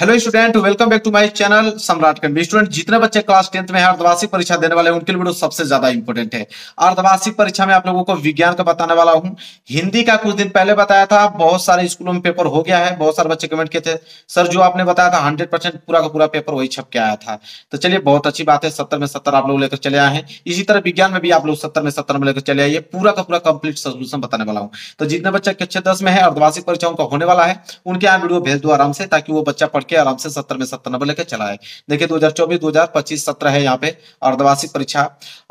hello student welcome back to my channel Samrat Kandi student जितने बच्चे class tenth में अर्धवासिक अर्धवार्षिक परीक्षा देने वाले उनके लिए वीडियो सबसे ज्यादा इंपॉर्टेंट है अर्धवार्षिक परीक्षा में आप लोगों को विज्ञान का बताने वाला हूं हिंदी का कुछ दिन पहले बताया था बहुत सारे स्कूलों में पेपर हो गया है बहुत सारे बच्चे कमेंट किए थे सर जो आपने बताया था हंड्रेड पूरा का पूरा पेपर वही छप के आया था तो चलिए बहुत अच्छी बात है सत्तर में सत्तर आप लोग लेकर चले आए हैं इसी तरह विज्ञान में भी आप लोग सत्तर में सत्तर में लेकर चले आइए पूरा का पूरा कंप्लीट सोल्यूशन बताने वाला हूँ तो जितने बच्चा कक्षा दस में है अर्धवार्षिक परीक्षा उनका होने वाला है उनके यहाँ वीडियो भेज दो आराम से ताकि वो बच्चा के आराम से सत्तर में सत्तर नंबर लेकर चला है देखिए दो हजार चौबीस दो हजार पच्चीस सत्र है यहाँ पे अर्धवार्षिक परीक्षा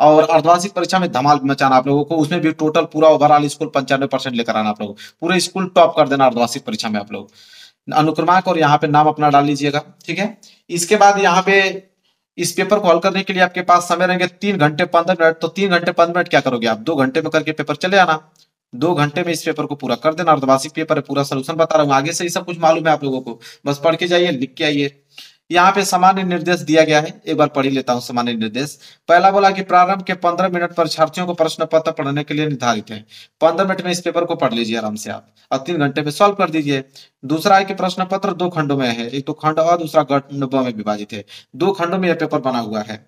और अर्धवार्षिक परीक्षा में धमाल मचाना आप लोगों को उसमें भी टोटल पूरा ओवरऑल स्कूल पंचानवे परसेंट लेकर आना आप लोग पूरे स्कूल टॉप कर देना अर्धवार्षिक परीक्षा में आप लोग अनुक्रमांक और यहाँ पे नाम अपना डाल लीजिएगा ठीक है इसके बाद यहाँ पे इस पेपर को हल करने के लिए आपके पास समय रहेंगे तीन घंटे पंद्रह मिनट तो तीन घंटे पंद्रह मिनट क्या करोगे आप दो घंटे में करके पेपर चले आना दो घंटे में इस पेपर को पूरा कर देना और पेपर पेपर पूरा सोल्यूशन बता रहा हूँ आगे से ही सब कुछ मालूम है आप लोगों को बस पढ़ के जाइए लिख के आइए यहाँ पे सामान्य निर्देश दिया गया है एक बार पढ़ ही लेता हूँ सामान्य निर्देश पहला बोला कि प्रारंभ के पंद्रह मिनट पर छात्रियों को प्रश्न पत्र पढ़ने के लिए निर्धारित है पंद्रह मिनट में इस पेपर को पढ़ लीजिए आराम से आप और तीन घंटे में सॉल्व कर दीजिए दूसरा है कि प्रश्न पत्र दो खंडों में है एक तो खंड और दूसरा खंड में विभाजित है दो खंडों में यह पेपर बना हुआ है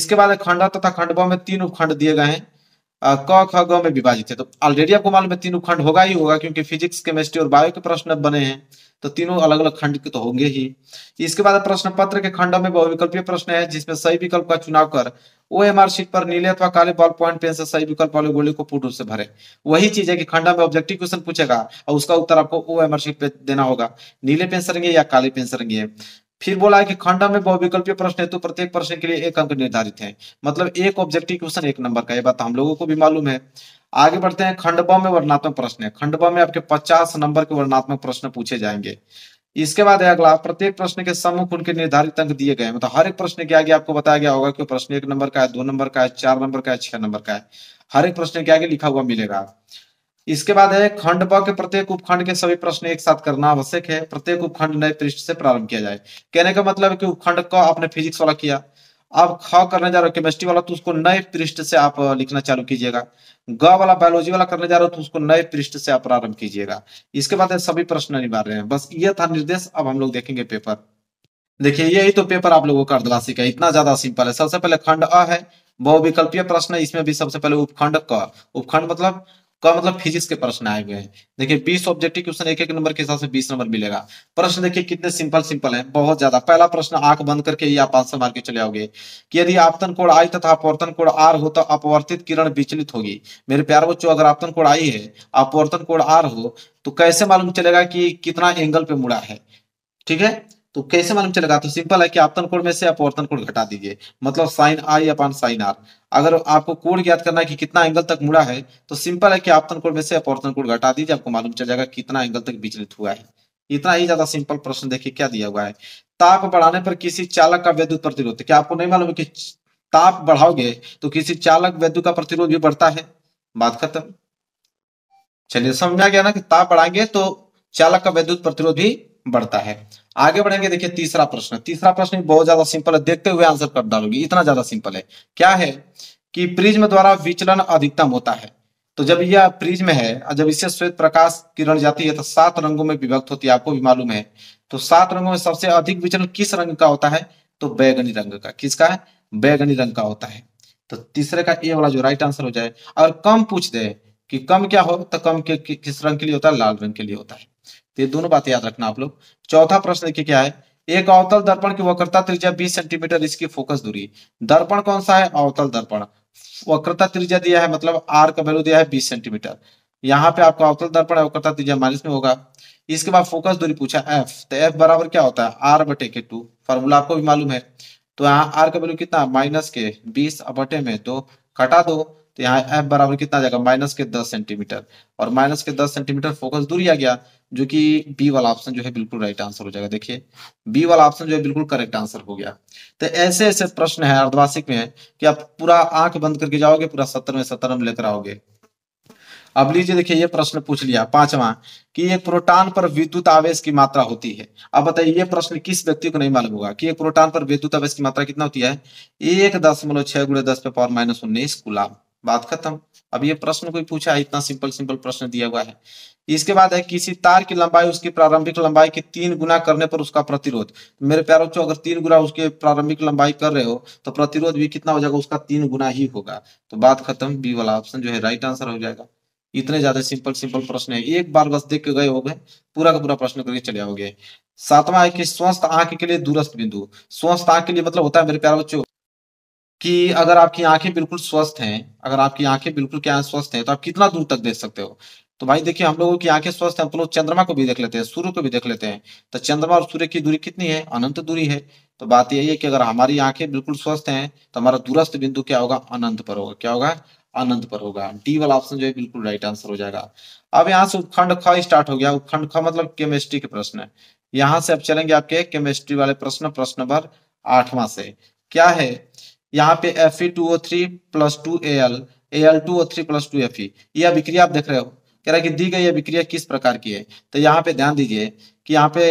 इसके बाद खंड तथा खंड में तीन उपखंड दिए गए हैं क ख ग में विभाजित है तो ऑलरेडी आपको मालूम है तीनों खंड होगा ही होगा क्योंकि फिजिक्स केमिस्ट्री और बायो के प्रश्न बने हैं तो तीनों अलग अलग खंड के तो होंगे ही इसके बाद प्रश्न पत्र के खंड में बहुविकल्पीय प्रश्न है जिसमें सही विकल्प का चुनाव कर ओ एम आर शीट पर नीले अथवा काले बॉल पॉइंट पेन से सही विकल्प वाले गोली को पूर्ण रूप से भरे वही चीज है कि खंडा में ऑब्जेक्टिव क्वेश्चन पूछेगा और उसका उत्तर आपको ओ एम आर शीट पे देना होगा नीले पेन से रंगे या काले पेन से रंगे फिर बोला कि खंड में बहुविकल्पीय प्रश्न तो प्रत्येक प्रश्न के लिए एक अंक निर्धारित है मतलब एक ऑब्जेक्टिव क्वेश्चन एक नंबर का ये बात हम लोगों को भी मालूम है आगे बढ़ते हैं खंड में वर्णात्मक प्रश्न है खंड में आपके पचास नंबर के वर्णात्मक प्रश्न पूछे जाएंगे इसके बाद अगला प्रत्येक प्रश्न के सम्मुख उनके निर्धारित अंक दिए गए मतलब हर एक प्रश्न के आगे आपको बताया गया होगा कि प्रश्न एक नंबर का है दो नंबर का है चार नंबर का है छह नंबर का है हर एक प्रश्न के आगे लिखा हुआ मिलेगा इसके बाद है खंड ब के प्रत्येक उपखंड के सभी प्रश्न एक साथ करना आवश्यक है प्रत्येक उपखंड नए पृष्ठ से प्रारंभ किया जाए कहने का मतलब है कि उपखंड का आपने फिजिक्स वाला किया अब ख करने जा रहे हो केमिस्ट्री वाला तो उसको नए पृष्ठ से आप लिखना चालू कीजिएगा ग वाला बायोलॉजी वाला करने जा रहे हो तो उसको नए पृष्ठ से आप प्रारंभ कीजिएगा इसके बाद सभी प्रश्न निभा रहे हैं बस ये था निर्देश अब हम लोग देखेंगे पेपर देखिए यही तो पेपर आप लोगों का अर्धवासी का इतना ज्यादा सिंपल है सबसे पहले खंड अ है बहुविकल्पीय प्रश्न इसमें भी सबसे पहले उपखंड क उपखंड मतलब का मतलब फिजिक्स के प्रश्न आए हुए हैं देखिए बीस ऑब्जेक्टिव क्वेश्चन एक एक नंबर के हिसाब से बीस नंबर मिलेगा प्रश्न देखिए कितने सिंपल सिंपल है बहुत ज्यादा पहला प्रश्न आंख बंद करके ही आप आंसर मार के चले आओगे कि यदि आपतन कोड आई तथा अपवर्तन कोड आर हो तो अपवर्तित किरण विचलित होगी मेरे प्यार बच्चों अगर आपतन कोड आई है अपवर्तन कोड आर हो तो कैसे मालूम चलेगा कि कितना एंगल पे मुड़ा है ठीक है तो कैसे मालूम चलेगा तो सिंपल है कि आपतन कोण में से आप औरतन कोण घटा दीजिए मतलब sine i upon sine r अगर आपको कोण ज्ञात करना है कि कितना एंगल तक मुड़ा है तो सिंपल है कि आपतन कोण में से आप औरतन कोण घटा दीजिए आपको मालूम चल जाएगा कितना एंगल तक विचलित हुआ है इतना ही ज्यादा सिंपल प्रश्न देखिए क्या दिया हुआ है ताप बढ़ाने पर किसी चालक का विद्युत प्रतिरोध क्या आपको नहीं मालूम है कि ताप बढ़ाओगे तो किसी चालक विद्युत का प्रतिरोध भी बढ़ता है बात खत्म चलिए समझ में आ गया ना कि ताप बढ़ाएंगे तो चालक का विद्युत प्रतिरोध भी बढ़ता है आगे बढ़ेंगे देखिए तीसरा प्रश्न तीसरा प्रश्न बहुत ज्यादा सिंपल है देखते हुए आंसर कर डालोगे इतना ज्यादा सिंपल है क्या है कि प्रिज्म द्वारा विचलन अधिकतम होता है तो जब यह प्रिज्म है जब इससे श्वेत प्रकाश किरण जाती है तो सात रंगों में विभक्त होती है आपको भी मालूम है तो सात रंगों में सबसे अधिक विचलन किस रंग का होता है तो बैगनी रंग का किसका है बैगनी रंग का होता है तो तीसरे का ए वाला जो राइट आंसर हो जाए और कम पूछ दे कि कम क्या हो तो कम के किस रंग के लिए होता है लाल रंग के लिए होता है तो ये दोनों बातें याद रखना आप लोग चौथा प्रश्न देखिए क्या है एक अवतल दर्पण की वक्रता त्रिज्या 20 सेंटीमीटर इसकी फोकस दूरी दर्पण कौन सा है अवतल दर्पण वक्रता त्रिज्या दिया है मतलब आर का वैल्यू दिया है 20 सेंटीमीटर यहाँ पे आपका अवतल दर्पण है वक्रता त्रिज्या माइनस में होगा इसके बाद फोकस दूरी पूछा एफ तो एफ बराबर क्या होता है आर बटे के टू फॉर्मूला आपको भी मालूम है तो यहाँ आर का वैल्यू कितना माइनस के बीस बटे में तो, घटा दो तो यहाँ एफ बराबर कितना जाएगा माइनस के दस सेंटीमीटर और माइनस के दस सेंटीमीटर फोकस दूरी आ गया जो कि बी वाला ऑप्शन जो है बिल्कुल राइट आंसर हो जाएगा देखिए बी वाला ऑप्शन जो है बिल्कुल करेक्ट आंसर हो गया तो ऐसे ऐसे प्रश्न है अर्धवार्षिक में कि आप पूरा आंख बंद करके जाओगे पूरा सत्तर में सत्तर लेकर आओगे अब लीजिए देखिए ये प्रश्न पूछ लिया पांचवा कि एक प्रोटॉन पर विद्युत आवेश की मात्रा होती है अब बताइए ये प्रश्न किस व्यक्ति को नहीं मालूम होगा कि एक प्रोटॉन पर विद्युत आवेश की मात्रा कितना होती है एक दशमलव छह गुड़े दस पे पावर माइनस उन्नीस गुलाब बात खत्म अब ये प्रश्न कोई पूछा है इतना सिंपल सिंपल प्रश्न दिया हुआ है इसके बाद है किसी तार की लंबाई उसकी प्रारंभिक लंबाई के तीन गुना करने पर उसका प्रतिरोध तो मेरे प्यार बच्चों अगर तीन गुना उसके प्रारंभिक लंबाई कर रहे हो तो प्रतिरोध भी कितना हो जाएगा उसका तीन गुना ही होगा तो बात खत्म बी वाला ऑप्शन जो है राइट आंसर हो जाएगा इतने ज्यादा सिंपल सिंपल प्रश्न है एक बार बस देख के गए हो गए पूरा का पूरा प्रश्न करके चले आओगे सातवां है कि स्वस्थ आंख के लिए दूरस्थ बिंदु स्वस्थ आंख के लिए मतलब होता है मेरे प्यारे बच्चों कि अगर आपकी आंखें बिल्कुल स्वस्थ हैं अगर आपकी आंखें बिल्कुल क्या है स्वस्थ हैं तो आप कितना दूर तक देख सकते हो तो भाई देखिए हम लोगों की आंखें स्वस्थ हैं हम लोग चंद्रमा को भी देख लेते हैं सूर्य को भी देख लेते हैं तो चंद्रमा और सूर्य की दूरी कितनी है अनंत दूरी है तो बात यही है कि अगर हमारी आंखें बिल्कुल स्वस्थ हैं तो हमारा दूरस्थ बिंदु क्या होगा अनंत पर होगा क्या होगा अनंत पर होगा डी वाला ऑप्शन जो है बिल्कुल राइट आंसर हो जाएगा अब यहाँ से उपखंड ख स्टार्ट हो गया उपखंड ख मतलब केमिस्ट्री के प्रश्न है यहाँ से अब चलेंगे आपके केमिस्ट्री वाले प्रश्न प्रश्न नंबर आठवां से क्या है यहाँ पे F E two O three plus two A L A L two O three plus two F E ये अभिक्रिया आप देख रहे हो कह रहा है कि दी गई अभिक्रिया किस प्रकार की है तो यहाँ पे ध्यान दीजिए कि यहाँ पे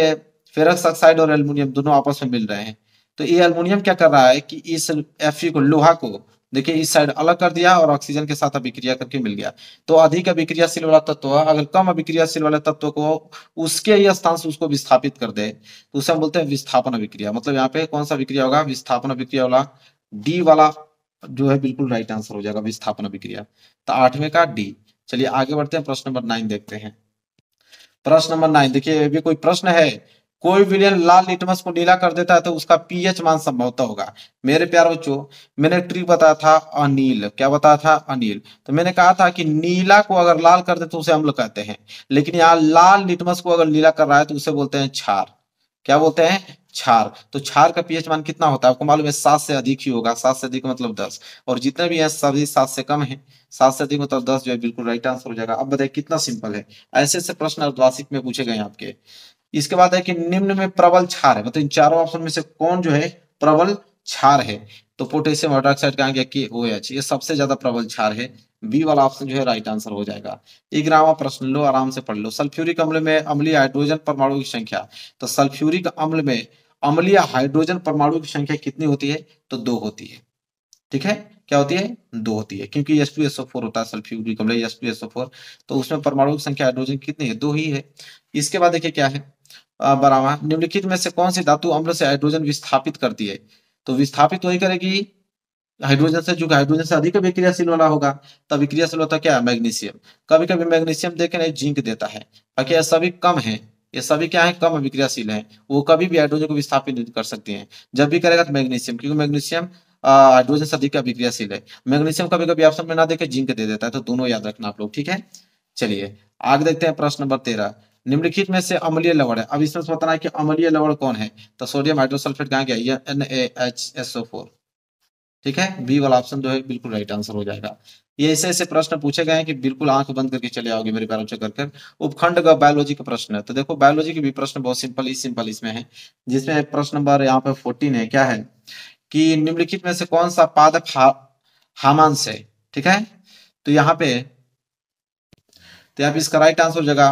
फेरस ऑक्साइड और एल्यूमिनियम दोनों आपस में मिल रहे हैं तो ये एल्यूमिनियम क्या कर रहा है कि इस एफ को लोहा को देखिए इस साइड अलग कर दिया और ऑक्सीजन के साथ अभिक्रिया करके मिल गया तो अधिक अभिक्रियाशील वाला तत्व अगर कम अभिक्रियाशील वाले तत्व को उसके ही स्थान से उसको विस्थापित कर दे तो उसे हम बोलते हैं विस्थापन अभिक्रिया मतलब यहाँ पे कौन सा अभिक्रिया होगा विस्थापन अभिक्रिया वाला डी वाला जो है बिल्कुल राइट आंसर हो जाएगा विस्थापन अभिक्रिया तो आठवें का डी चलिए आगे बढ़ते हैं प्रश्न नंबर नाइन देखते हैं प्रश्न नंबर नाइन देखिए ये कोई प्रश्न है कोई विलियन लाल लिटमस को नीला कर देता है तो उसका पीएच मान संभवता होगा मेरे प्यार बच्चों मैंने ट्रिक बताया था अनिल क्या बताया था अनिल तो मैंने कहा था कि नीला को अगर लाल कर दे तो उसे अम्ल कहते हैं लेकिन यहाँ लाल लिटमस को अगर नीला कर रहा है तो उसे बोलते हैं छार क्या बोलते हैं छार तो छार का पीएच मान कितना होता है आपको मालूम है सात से अधिक ही होगा सात से अधिक मतलब दस और जितने भी है सभी सात से कम है सात से अधिक मतलब दस जो है बिल्कुल राइट आंसर हो जाएगा अब बताइए कितना सिंपल है ऐसे ऐसे प्रश्न अर्धवार्षिक में पूछे गए आपके इसके बाद है कि निम्न में प्रबल छार है मतलब इन चारों ऑप्शन में से कौन जो है प्रबल छार है तो पोटेशियम हाइड्रोक्साइड का आगे के ओ एच ये सबसे ज्यादा प्रबल छार है बी वाला ऑप्शन जो है राइट आंसर हो जाएगा एक e ग्रामा प्रश्न लो आराम से पढ़ लो सल्फ्यूरिक अम्ल में अम्लीय हाइड्रोजन परमाणु की संख्या तो सल्फ्यूरिक अम्ल में अम्लीय हाइड्रोजन परमाणु की संख्या कितनी होती है तो दो होती है ठीक है क्या होती है दो होती है क्योंकि एस एस ओ फोर होता है एस एस ओ फोर तो उसमें परमाणु की संख्या हाइड्रोजन कितनी है दो ही है इसके बाद देखिए क्या है बरावा निम्नलिखित में से कौन सी धातु अम्ल से हाइड्रोजन विस्थापित करती है तो विस्थापित वही करेगी हाइड्रोजन से जो हाइड्रोजन से अधिक विक्रियाशील वाला होगा तब विक्रियाशील होता क्या है मैग्नीशियम कभी कभी मैग्नीशियम देखे नहीं जिंक देता है बाकी सभी कम है ये सभी क्या है कम अभिक्रियाशील है वो कभी भी हाइड्रोजन को विस्थापित नहीं कर सकते हैं जब भी करेगा तो मैग्नीशियम क्योंकि मैग्नीशियम हाइड्रोजन से अधिक अभिक्रियाशील है मैग्नीशियम कभी कभी ऑप्शन में ना देखे जिंक दे देता है तो दोनों याद रखना आप लोग ठीक है चलिए आगे देखते हैं प्रश्न नंबर तेरह निम्नलिखित में से अम्लीय लवण है अब इसमें बताना है कि अम्लीय लवण कौन है तो सोडियम हाइड्रोसल्फेट कहा गया N A H S O four ठीक है बी वाला ऑप्शन जो है बिल्कुल राइट आंसर हो जाएगा ये ऐसे ऐसे प्रश्न पूछे गए हैं कि बिल्कुल आंख बंद करके चले आओगे मेरे पैरों से करके उपखंड का बायोलॉजी का प्रश्न है तो देखो बायोलॉजी के भी प्रश्न बहुत सिंपल ही सिंपल इसमें है जिसमें प्रश्न नंबर यहाँ पे फोर्टीन है क्या है कि निम्नलिखित में से कौन सा पादक हा, हामांस है ठीक है तो यहाँ पे तो यहाँ पे इसका राइट आंसर हो जाएगा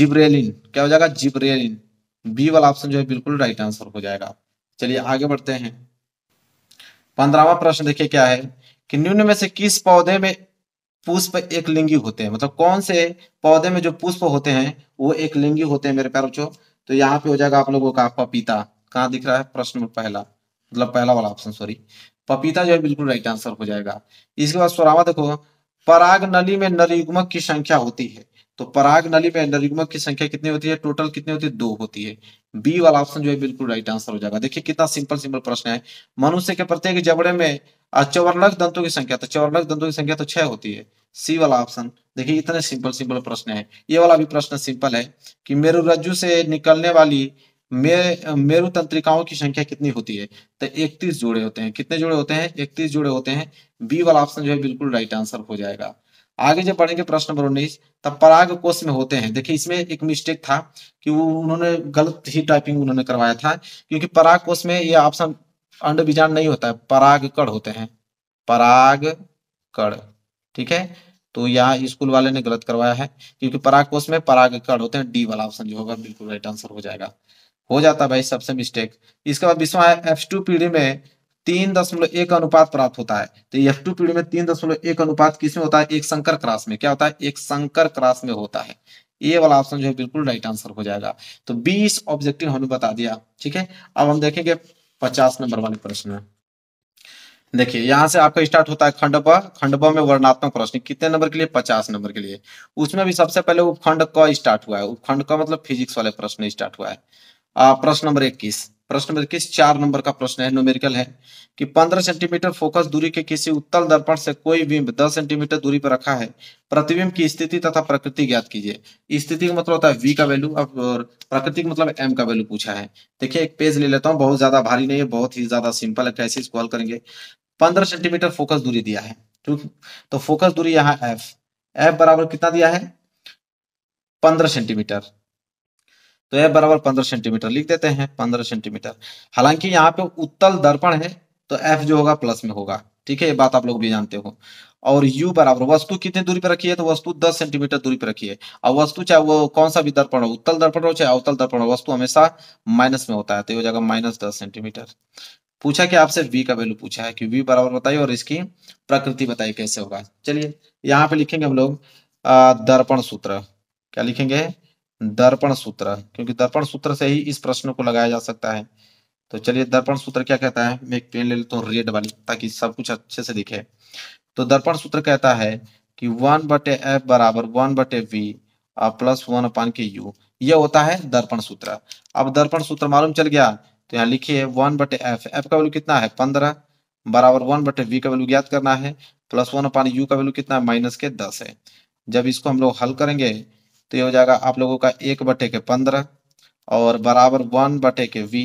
जिब्रेलिन क्या हो जाएगा जिब्रेलिन बी वाला ऑप्शन जो है बिल्कुल राइट आंसर हो जाएगा चलिए आगे बढ़ते हैं पंद्रहवा प्रश्न देखिए क्या है कि निम्न में से किस पौधे में पुष्प एक लिंगी होते हैं मतलब कौन से पौधे में जो पुष्प होते हैं वो एक लिंगी होते हैं मेरे प्यार बच्चों तो यहाँ पे हो जाएगा आप लोगों का पपीता कहाँ दिख रहा है प्रश्न में पहला मतलब पहला वाला ऑप्शन सॉरी पपीता जो है बिल्कुल राइट आंसर हो जाएगा इसके बाद सोरावा देखो पराग नली में नलयुग्मक की संख्या होती है तो पराग नली में नरिगमा की संख्या कितनी होती है टोटल कितनी होती है दो होती है बी वाला ऑप्शन जो है बिल्कुल राइट आंसर हो जाएगा देखिए कितना सिंपल सिंपल प्रश्न है मनुष्य के प्रत्येक जबड़े में चौवर्णक दंतों की संख्या तो चौवर्णक दंतों की संख्या तो छह होती है सी वाला ऑप्शन देखिए इतने सिंपल सिंपल प्रश्न है ये वाला भी प्रश्न सिंपल है कि मेरु रज्जु से निकलने वाली मे, मेरु तंत्रिकाओं की संख्या कितनी होती है तो इकतीस जोड़े होते हैं कितने जोड़े होते हैं इकतीस जोड़े होते हैं बी वाला ऑप्शन जो है बिल्कुल राइट आंसर हो जाएगा आगे जब पढ़ेंगे प्रश्न नंबर उन्नीस तब पराग कोष में होते हैं देखिए इसमें एक मिस्टेक था कि वो उन्होंने गलत ही टाइपिंग उन्होंने करवाया था क्योंकि पराग कोष में ये ऑप्शन अंड बीजाण नहीं होता है पराग कड़ होते हैं पराग कड़ ठीक है तो यहाँ स्कूल वाले ने गलत करवाया है क्योंकि पराग कोष में पराग कड़ होते हैं डी वाला ऑप्शन जो होगा बिल्कुल राइट आंसर हो जाएगा हो जाता भाई सबसे मिस्टेक इसके बाद विश्व एफ टू पीढ़ी में तीन दशमलव एक अनुपात प्राप्त होता है तो एफ टू पीढ़ी में तीन दशमलव एक अनुपात किसमें होता है एक संकर क्रास में क्या होता है एक संकर क्रास में होता है ये वाला ऑप्शन जो है बिल्कुल राइट आंसर हो जाएगा तो बीस ऑब्जेक्टिव हमने बता दिया ठीक है अब हम देखेंगे पचास नंबर वाले प्रश्न में देखिए यहाँ से आपका स्टार्ट होता है खंड ब खंड ब में वर्णात्मक प्रश्न कितने नंबर के लिए पचास नंबर के लिए उसमें भी सबसे पहले उपखंड क स्टार्ट हुआ है उपखंड क मतलब फिजिक्स वाले प्रश्न स्टार्ट हुआ है प्रश्न नंबर इक्कीस प्रश्न नंबर इक्कीस चार नंबर का प्रश्न है नोमेरिकल है कि 15 सेंटीमीटर फोकस दूरी के किसी उत्तल दर्पण से कोई बिंब 10 सेंटीमीटर दूरी पर रखा है प्रतिबिंब की स्थिति तथा प्रकृति ज्ञात कीजिए स्थिति का मतलब होता है वी का वैल्यू और प्रकृति का मतलब एम का वैल्यू पूछा है देखिए एक पेज ले लेता हूँ बहुत ज्यादा भारी नहीं है बहुत ही ज्यादा सिंपल है कैसे इसको हल करेंगे पंद्रह सेंटीमीटर फोकस दूरी दिया है ठीक तो फोकस दूरी यहाँ एफ एफ बराबर कितना दिया है पंद्रह सेंटीमीटर तो यह बराबर पंद्रह सेंटीमीटर लिख देते हैं पंद्रह सेंटीमीटर हालांकि यहाँ पे उत्तल दर्पण है तो एफ जो होगा प्लस में होगा ठीक है ये बात आप लोग भी जानते हो और u बराबर वस्तु कितनी दूरी पर रखी है तो वस्तु 10 सेंटीमीटर दूरी पर रखी है और वस्तु चाहे वो कौन सा भी दर्पण हो उत्तल दर्पण हो चाहे अवतल दर्पण हो वस्तु हमेशा माइनस में होता है तो ये हो जाएगा माइनस दस सेंटीमीटर पूछा कि आपसे v का वैल्यू पूछा है कि v बराबर बताइए और इसकी प्रकृति बताइए कैसे होगा चलिए यहाँ पे लिखेंगे हम लोग दर्पण सूत्र क्या लिखेंगे दर्पण सूत्र क्योंकि दर्पण सूत्र से ही इस प्रश्न को लगाया जा सकता है तो चलिए दर्पण सूत्र क्या कहता है मैं एक पेन ले लेता हूँ रेड वाली ताकि सब कुछ अच्छे से दिखे तो दर्पण सूत्र कहता है कि वन बटे एफ बराबर वन बटे वी और प्लस वन अपान के यू यह होता है दर्पण सूत्र अब दर्पण सूत्र मालूम चल गया तो यहाँ लिखिए वन बटे एफ एफ का वैल्यू कितना है पंद्रह बराबर वन बटे वी का वैल्यू ज्ञात करना है प्लस वन अपान यू का वैल्यू कितना है माइनस के दस है जब इसको हम लोग हल करेंगे तो ये हो जाएगा आप लोगों का एक बटे के पंद्रह और बराबर वन बटे के वी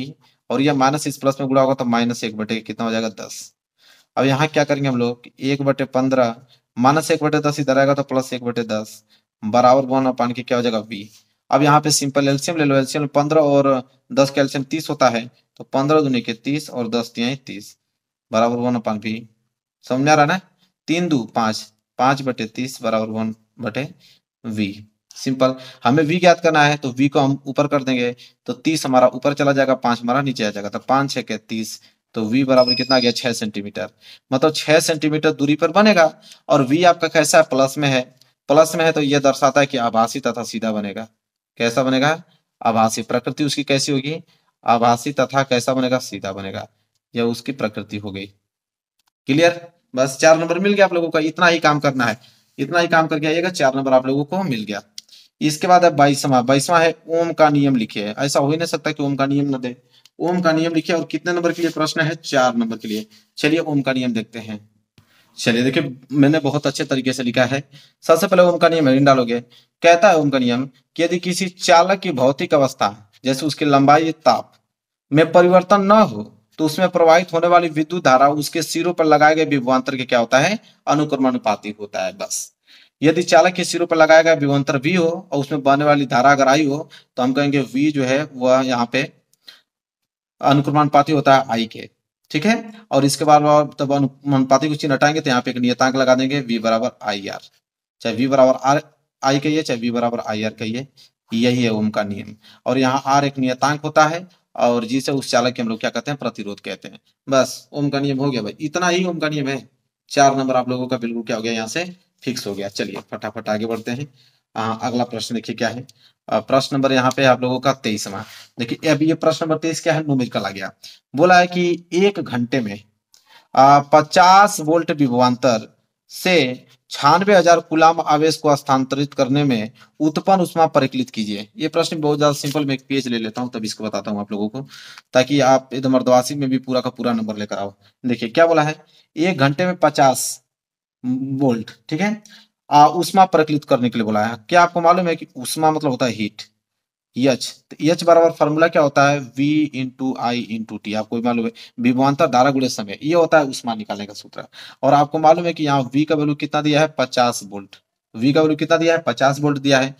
और ये माइनस इस प्लस में गुड़ा होगा तो माइनस एक बटे कितना हो जाएगा दस अब यहाँ क्या करेंगे हम लोग एक बटे पंद्रह माइनस एक बटे दस इधर आएगा तो प्लस एक बटे दस बराबर वन अपान के क्या हो जाएगा वी अब यहाँ पे सिंपल एल्सियम ले लो एल्सियम पंद्रह और दस का एल्सियम तीस होता है तो पंद्रह दुनिया के तीस और दस दिया तीस बराबर वन और भी समझ आ रहा ना तीन दू पांच पांच बटे तीस बराबर वन बटे वी सिंपल हमें वी ज्ञात करना है तो वी को हम ऊपर कर देंगे तो तीस हमारा ऊपर चला जाएगा पांच हमारा नीचे आ जाएगा तो पांच छह के तीस तो वी बराबर कितना गया छह सेंटीमीटर मतलब छह सेंटीमीटर दूरी पर बनेगा और वी आपका कैसा है प्लस में है प्लस में है तो यह दर्शाता है कि आभासी तथा सीधा बनेगा कैसा बनेगा आभासी प्रकृति उसकी कैसी होगी आभासी तथा कैसा बनेगा सीधा बनेगा यह उसकी प्रकृति हो गई क्लियर बस चार नंबर मिल गया आप लोगों का इतना ही काम करना है इतना ही काम करके आइएगा चार नंबर आप लोगों को मिल गया इसके बाद है बाईसवा बाईसवा है ओम का नियम लिखे ऐसा हो ही नहीं सकता कि ओम का नियम न दे ओम का नियम लिखे और कितने नंबर के लिए प्रश्न है चार नंबर के लिए चलिए ओम का नियम देखते हैं चलिए देखिए मैंने बहुत अच्छे तरीके से लिखा है सबसे पहले ओम का नियम हेडिंग डालोगे कहता है ओम का नियम कि यदि किसी चालक की भौतिक अवस्था जैसे उसकी लंबाई ताप में परिवर्तन न हो तो उसमें प्रवाहित होने वाली विद्युत धारा उसके सिरों पर लगाए गए विभवांतर के क्या होता है अनुक्रमानुपाती होता है बस यदि चालक के सिरों पर लगाया गया विभवांतर वी हो और उसमें बनने वाली धारा अगर आई हो तो हम कहेंगे वी जो है वह यहाँ पे पाति होता है आई के ठीक है और इसके बाद तब अनुपाती को चिन्ह हटाएंगे तो यहाँ पे एक नियतांक लगा देंगे वी बराबर आई आर चाहे वी बराबर आर आई कहिए चाहे वी बराबर आई आर कहिए यही है ओम का नियम और यहाँ आर एक नियतांक होता है और जिसे उस चालक के हम लोग क्या कहते हैं प्रतिरोध कहते हैं बस ओम का नियम हो गया भाई इतना ही ओम का नियम है चार नंबर आप लोगों का बिल्कुल क्या हो गया यहाँ से फिक्स हो गया चलिए फटाफट आगे बढ़ते हैं आ, हाँ, अगला प्रश्न देखिए क्या है प्रश्न नंबर यहाँ पे आप लोगों का तेईसवा देखिए अब ये प्रश्न नंबर तेईस क्या है न्यूमेरिकल आ गया बोला है कि एक घंटे में पचास वोल्ट विभवान्तर से छानवे हजार गुलाम आवेश को स्थानांतरित करने में उत्पन्न उष्मा परिकलित कीजिए ये प्रश्न बहुत ज्यादा सिंपल मैं एक पेज ले लेता हूँ तब इसको बताता हूँ आप लोगों को ताकि आप एकदम अर्धवासी में भी पूरा का पूरा नंबर लेकर आओ देखिए क्या बोला है एक घंटे में पचास वोल्ट ठीक है उष्मा प्रकलित करने के लिए बोला है क्या आपको मालूम है कि उष्मा मतलब होता है हीट यच तो यच बराबर फॉर्मूला क्या होता है V into I into T आपको मालूम है विमानता धारा गुड़े समय ये होता है उष्मा निकालने का सूत्र और आपको मालूम है कि यहाँ V का वैल्यू कितना दिया है पचास वोल्ट V का वैल्यू कितना दिया है पचास वोल्ट दिया है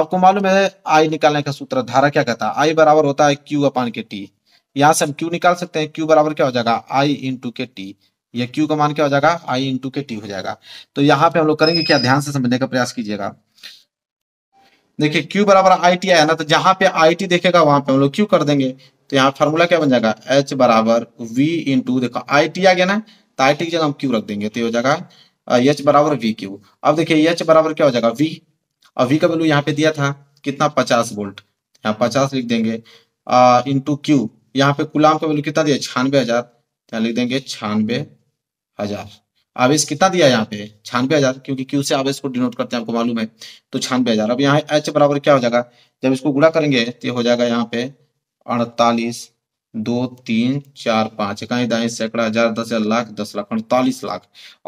आपको मालूम है आई निकालने का सूत्र धारा क्या कहता है आई बराबर होता है क्यू अपान के टी यहाँ से हम क्यू निकाल सकते हैं क्यू बराबर क्या हो जाएगा आई इंटू के टी ये क्यू का मान क्या हो जाएगा आई इंटू के टी हो जाएगा तो यहाँ पे हम लोग करेंगे क्या ध्यान से समझने का प्रयास कीजिएगा देखिए क्यू बराबर आई टी आया ना तो जहां पे आई टी देखेगा वहां पे हम लोग क्यू कर देंगे तो यहाँ फॉर्मूला क्या बन जाएगा एच बराबर वी इंटू देखो आई टी आ गया ना तो आई टी की जगह हम क्यू रख देंगे तो ये हो जाएगा एच बराबर वी क्यू अब देखिए एच बराबर क्या हो जाएगा वी और वी का वैल्यू यहाँ पे दिया था कितना पचास वोल्ट यहाँ पचास लिख देंगे इंटू क्यू यहाँ पे गुलाम का वैल्यू कितना दिया छानबे हजार लिख देंगे छानबे हजार आवेश कितना दिया यहाँ पे छानबे हजार क्योंकि क्यू से आवेश को डिनोट करते हैं आपको मालूम है तो छानबे हजार अब यहाँ एच बराबर क्या हो जाएगा जब इसको गुड़ा करेंगे तो हो जाएगा यहाँ पे अड़तालीस दो तीन चार पांच कहीं दाएं सैकड़ा हजार दस हजार लाख दस लाख अड़तालीस लाख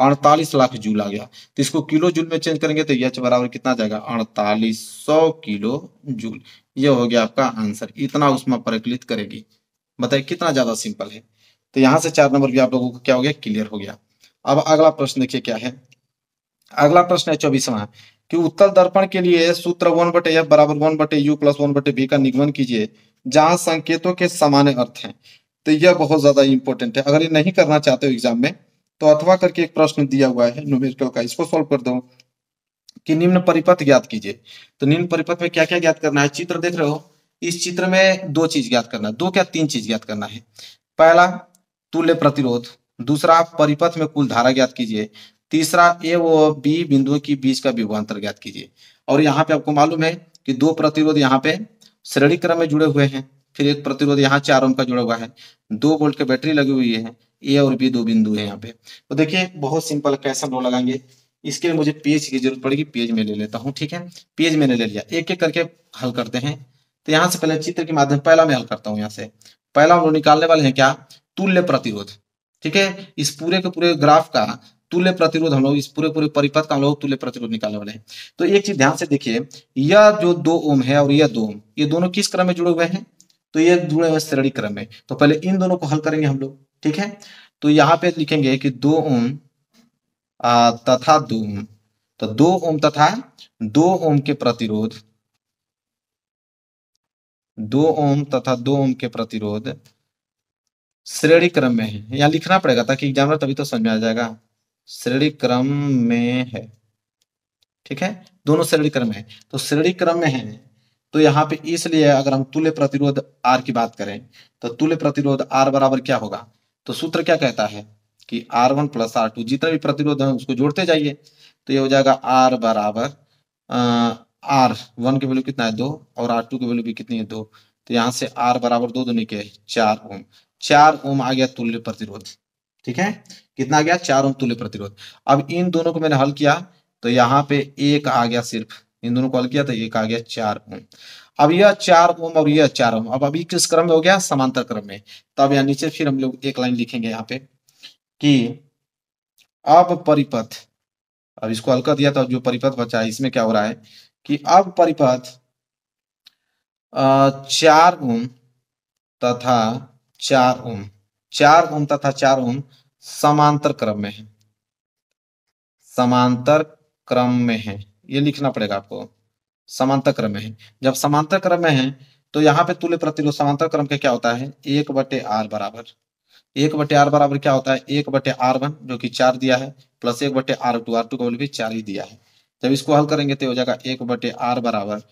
अड़तालीस लाख जूल आ गया तो इसको किलो जूल में चेंज करेंगे तो यच बराबर कितना जाएगा अड़तालीस सौ किलो जूल ये हो गया आपका आंसर इतना उसमें परिकलित करेगी बताइए कितना ज्यादा सिंपल है तो यहाँ से चार नंबर भी आप लोगों को क्या हो गया क्लियर हो गया अब अगला प्रश्न देखिए क्या है अगला प्रश्न है चौबीसवा कि उत्तल दर्पण के लिए सूत्र वन बटे एफ बराबर वन बटे यू प्लस वन बटे बी का निगमन कीजिए जहां संकेतों के सामान्य अर्थ हैं तो यह बहुत ज्यादा इंपॉर्टेंट है अगर ये नहीं करना चाहते हो एग्जाम में तो अथवा करके एक प्रश्न दिया हुआ है न्यूमेरिकल का इसको सॉल्व कर दो कि निम्न परिपथ ज्ञात कीजिए तो निम्न परिपथ में क्या क्या ज्ञात करना है चित्र देख रहे हो इस चित्र में दो चीज ज्ञात करना दो क्या तीन चीज ज्ञात करना है पहला तुल्य प्रतिरोध दूसरा परिपथ में कुल धारा ज्ञात कीजिए तीसरा ए व बी बिंदुओं के बीच का विभवान्तर ज्ञात कीजिए और यहाँ पे आपको मालूम है कि दो प्रतिरोध यहाँ पे श्रेणी क्रम में जुड़े हुए हैं फिर एक प्रतिरोध यहाँ चार ओम का जुड़ा हुआ है दो वोल्ट की बैटरी लगी हुई है ए और बी दो बिंदु है यहाँ पे तो देखिए बहुत सिंपल कैसे लो लगाएंगे इसके लिए मुझे पेज की जरूरत पड़ेगी पेज में ले लेता हूँ ठीक है पेज मैंने ले लिया एक एक करके हल करते हैं तो यहाँ से पहले चित्र के माध्यम पहला मैं हल करता हूँ यहाँ से पहला हम लोग निकालने वाले हैं क्या तुल्य प्रतिरोध ठीक है इस पूरे के पूरे ग्राफ का तुल्य प्रतिरोध हम लोग इस पूरे पूरे परिपथ का हम लोग तुल्य प्रतिरोध निकालने वाले हैं तो एक चीज ध्यान से देखिए यह जो दो ओम है और यह दो ओम ये दोनों किस क्रम में जुड़े हुए हैं तो ये जुड़े हुए श्रेणी क्रम में तो पहले इन दोनों को हल करेंगे हम लोग ठीक है तो यहाँ पे लिखेंगे कि दो ओम तथा दो ओम तो दो ओम तथा दो ओम के प्रतिरोध दो ओम तथा दो ओम के प्रतिरोध श्रेणी क्रम में है यहाँ लिखना पड़ेगा ताकि एग्जामिनर तभी तो समझ में आ जाएगा श्रेणी क्रम में है ठीक है दोनों श्रेणी क्रम में है तो श्रेणी क्रम में है तो यहाँ पे इसलिए अगर हम तुल्य प्रतिरोध आर की बात करें तो तुल्य प्रतिरोध आर बराबर क्या होगा तो सूत्र क्या कहता है कि R one plus R two जितना भी प्रतिरोध है उसको जोड़ते जाइए तो ये हो जाएगा आर बराबर आर वन की वैल्यू कितना है दो और आर टू की वैल्यू भी कितनी है दो तो यहाँ से आर बराबर दो दोनों के चार ओम चार ओम आ गया तुल्य प्रतिरोध ठीक है कितना आ गया चार ओम तुल्य प्रतिरोध अब इन दोनों को मैंने हल किया तो यहाँ पे एक आ गया सिर्फ इन दोनों को हल किया तो एक आ गया चार ओम अब यह चार ओम और यह चार ओम अब अभी किस क्रम में हो गया समांतर क्रम में तब यहाँ नीचे फिर हम लोग एक लाइन लिखेंगे यहाँ पे कि अब परिपथ अब इसको हल कर दिया तो जो परिपथ बचा है इसमें क्या हो रहा है कि अब परिपथ चार ओम तथा चार ओम चार ओम तथा चार ओम समांतर क्रम में है समांतर क्रम में है ये लिखना पड़ेगा आपको समांतर क्रम में है जब समांतर क्रम में है तो यहाँ पे तुल्य प्रतिरोध समांतर क्रम के क्या होता है एक बटे आर बराबर एक बटे आर बराबर क्या होता है एक बटे आर वन जो कि चार दिया है प्लस एक बटे आर टू आर टू का भी मतलब चार ही दिया है जब इसको हल करेंगे तो हो जाएगा एक बटे आर बराबर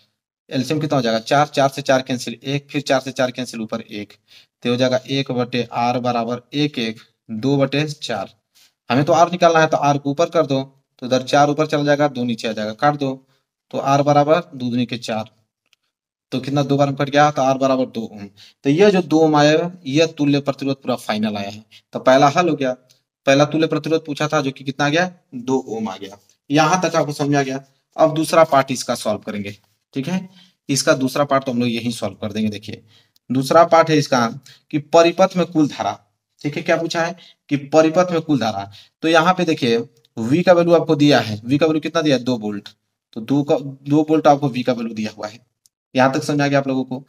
एल्सियम कितना हो जाएगा चार चार से चार कैंसिल एक फिर चार से चार कैंसिल ऊपर एक तो हो जाएगा एक बटे आर बराबर एक एक दो बटे चार हमें तो आर निकालना है तो आर को ऊपर कर दो तो इधर चार ऊपर चला जाएगा दो नीचे आ जाएगा काट दो तो आर बराबर दो दूनी के चार तो कितना दो बार में कट गया तो आर बराबर दो ओम तो यह जो दो ओम आया है यह तुल्य प्रतिरोध पूरा फाइनल आया है तो पहला हल हो गया पहला तुल्य प्रतिरोध पूछा था जो कि कितना आ गया दो ओम आ गया यहां तक आपको समझ आ गया अब दूसरा पार्ट इसका सॉल्व करेंगे ठीक है इसका दूसरा पार्ट तो हम लोग यही सॉल्व कर देंगे देखिए दूसरा पार्ट है इसका कि परिपथ में कुल धारा ठीक है क्या पूछा है कि परिपथ में कुल धारा तो यहाँ पे देखिए वी का वैल्यू आपको दिया है V का वैल्यू कितना दिया है दो बोल्ट तो दो का दो बोल्ट आपको वी का वैल्यू दिया हुआ है यहाँ तक समझा गया आप लोगों को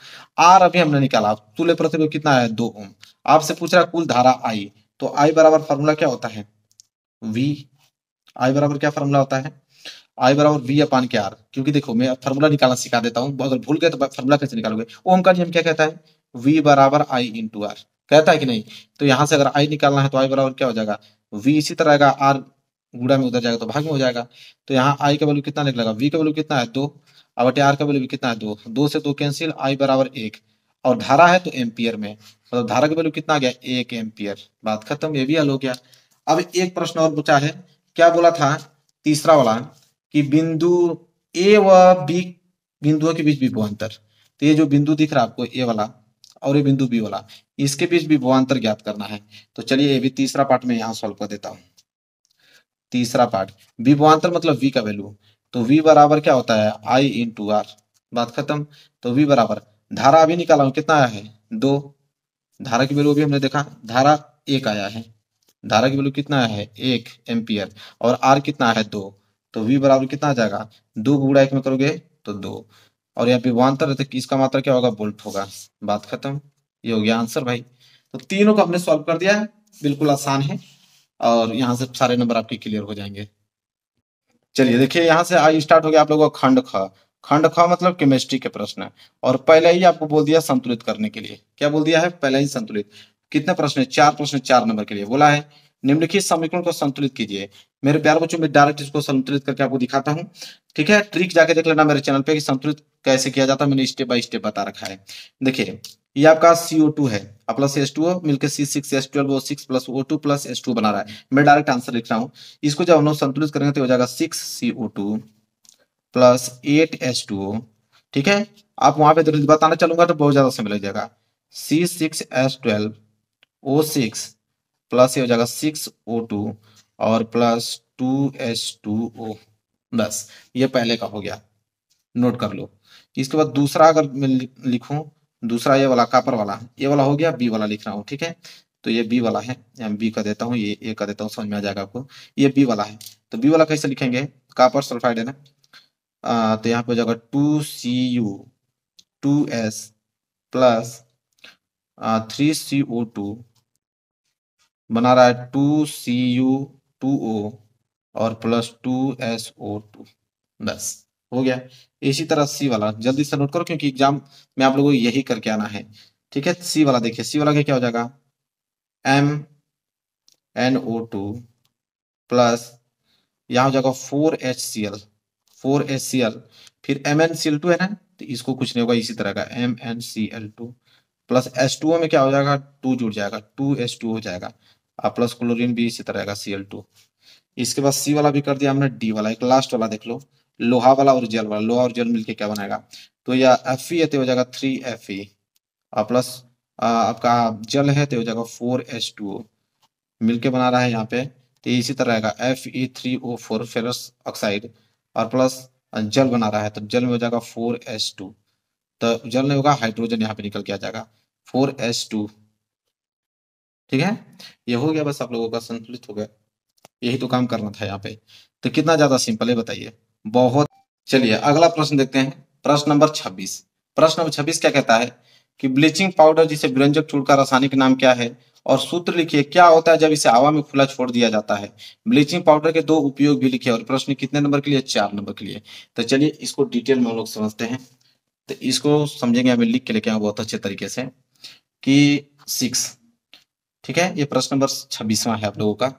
आर अभी हमने निकाला तुल्य प्रतिरोध कितना है दो ओम आपसे पूछ रहा कुल धारा आई तो आई बराबर फॉर्मूला क्या होता है वी आई बराबर क्या फॉर्मूला होता है आई बराबर बी अपान के आर क्योंकि देखो मैं फॉर्मूला निकालना सिखा देता हूँ अगर भूल गए तो फॉर्मूला कैसे निकालोगे ओम का नियम क्या कहता है वी बराबर आई इन टू आर कहता है कि नहीं तो यहाँ से अगर आई निकालना है तो आई बराबर क्या हो जाएगा वी इसी तरह आएगा आर गुड़ा में उधर जाएगा तो भाग में हो जाएगा तो यहाँ आई का वैल्यू कितना निकलेगा वी का वैल्यू कितना है दो अब अटे आर का वैल्यू कितना है दो दो से दो कैंसिल आई बराबर एक और धारा है तो एम्पियर में मतलब धारा का वैल्यू कितना गया एक एम्पियर बात खत्म ये भी हल हो गया अब एक प्रश्न और पूछा है क्या बोला था तीसरा वाला कि बिंदु ए व बी बिंदुओं के बीच विभवान्तर तो ये जो बिंदु दिख रहा है आपको ए वाला और ये बिंदु बी वाला इसके बीच विभवान्तर ज्ञात करना है तो चलिए ये भी तीसरा पार्ट में यहाँ सॉल्व कर देता हूँ तीसरा पार्ट विभवान्तर मतलब वी का वैल्यू तो वी बराबर क्या होता है आई इन टू आर बात खत्म तो वी बराबर धारा अभी निकाला हूं कितना आया है दो धारा की वैल्यू अभी हमने देखा धारा एक आया है धारा की वैल्यू कितना आया है एक एम्पियर और आर कितना है दो तो वी बराबर कितना आ जाएगा दो गुड़ा एक में करोगे तो दो और यहाँ पे वांतर तो इसका मात्रा क्या होगा बोल्ट होगा बात खत्म ये हो गया आंसर भाई तो तीनों को हमने सॉल्व कर दिया है बिल्कुल आसान है और यहाँ से सारे नंबर आपके क्लियर हो जाएंगे चलिए देखिए यहाँ से आई स्टार्ट हो गया आप लोगों का खंड ख खंड ख मतलब केमिस्ट्री के प्रश्न और पहले ही आपको बोल दिया संतुलित करने के लिए क्या बोल दिया है पहले ही संतुलित कितने प्रश्न है चार प्रश्न चार नंबर के लिए बोला है निम्नलिखित समीकरण को संतुलित कीजिए मेरे प्यार बच्चों में डायरेक्ट इसको संतुलित करके आपको दिखाता हूँ ठीक है ट्रिक जाके देख लेना मेरे चैनल पे कि संतुलित कैसे किया जाता है मैंने स्टेप बाय स्टेप बता रखा है देखिए ये आपका CO2 है प्लस एस टू मिलकर C six S twelve six plus O two plus S two बना रहा है मैं डायरेक्ट आंसर लिख रहा हूँ इसको जब हम लोग संतुलित करेंगे तो हो जाएगा six C O two plus eight S two ठीक है आप वहां पर बताना चलूंगा तो बहुत ज्यादा समय लग जाएगा C six S twelve O six plus ये हो जाएगा सिक्स ओ टू और plus two H two O दस ये पहले का हो गया नोट कर लो इसके बाद दूसरा अगर मैं लिखू दूसरा ये वाला कापर वाला ये वाला हो गया बी वाला लिख रहा हूँ ठीक है तो ये बी वाला है मैं बी का देता हूँ ये ए का देता हूँ समझ में आ जाएगा आपको ये बी वाला है तो बी वाला कैसे लिखेंगे कापर सल्फाइड है ना तो यहाँ पे हो जाएगा two C U two S plus three C O two बना रहा है two C U two O और plus two S O two बस हो गया इसी तरह सी वाला जल्दी से नोट करो क्योंकि एग्जाम में आप लोगों को यही करके आना है ठीक है सी वाला देखिए सी वाला क्या हो जाएगा M N O two plus यहाँ हो जाएगा four H C L four H C L फिर M N C L two है ना तो इसको कुछ नहीं होगा इसी तरह का M N C L two plus S two O में क्या हो जाएगा टू जुड़ जाएगा टू एस टू हो जाएगा और प्लस क्लोरिन भी इसी तरह सी एल टू इसके बाद सी वाला भी कर दिया हमने डी वाला एक लास्ट वाला देख लो लोहा वाला और जल वाला लोहा और जल मिलके क्या बनाएगा तो यह एफ ई तो हो जाएगा थ्री एफ ई और प्लस आपका जल है तो हो जाएगा फोर एच टू ओ मिलकर बना रहा है यहाँ पे तो इसी तरह रहेगा F E three O four ferrous oxide और प्लस जल बना रहा है तो जल में हो जाएगा फोर एच टू तो जल नहीं होगा हाइड्रोजन यहाँ पे निकल के आ जाएगा फोर एच टू ठीक है ये हो गया बस आप लोगों का संतुलित हो गया यही तो काम करना था यहाँ पे तो कितना ज्यादा सिंपल है बताइए बहुत चलिए अगला प्रश्न देखते हैं प्रश्न नंबर छब्बीस प्रश्न नंबर छब्बीस क्या कहता है कि ब्लीचिंग पाउडर जिसे व्यंजक चूड़ का रासायनिक नाम क्या है और सूत्र लिखिए क्या होता है जब इसे हवा में खुला छोड़ दिया जाता है ब्लीचिंग पाउडर के दो उपयोग भी लिखे और प्रश्न कितने नंबर के लिए चार नंबर के लिए तो चलिए इसको डिटेल में हम लोग समझते हैं तो इसको समझेंगे हमें लिख के लेके आऊँ बहुत अच्छे तरीके से कि सिक्स ठीक है ये प्रश्न नंबर छब्बीसवा है आप लोगों का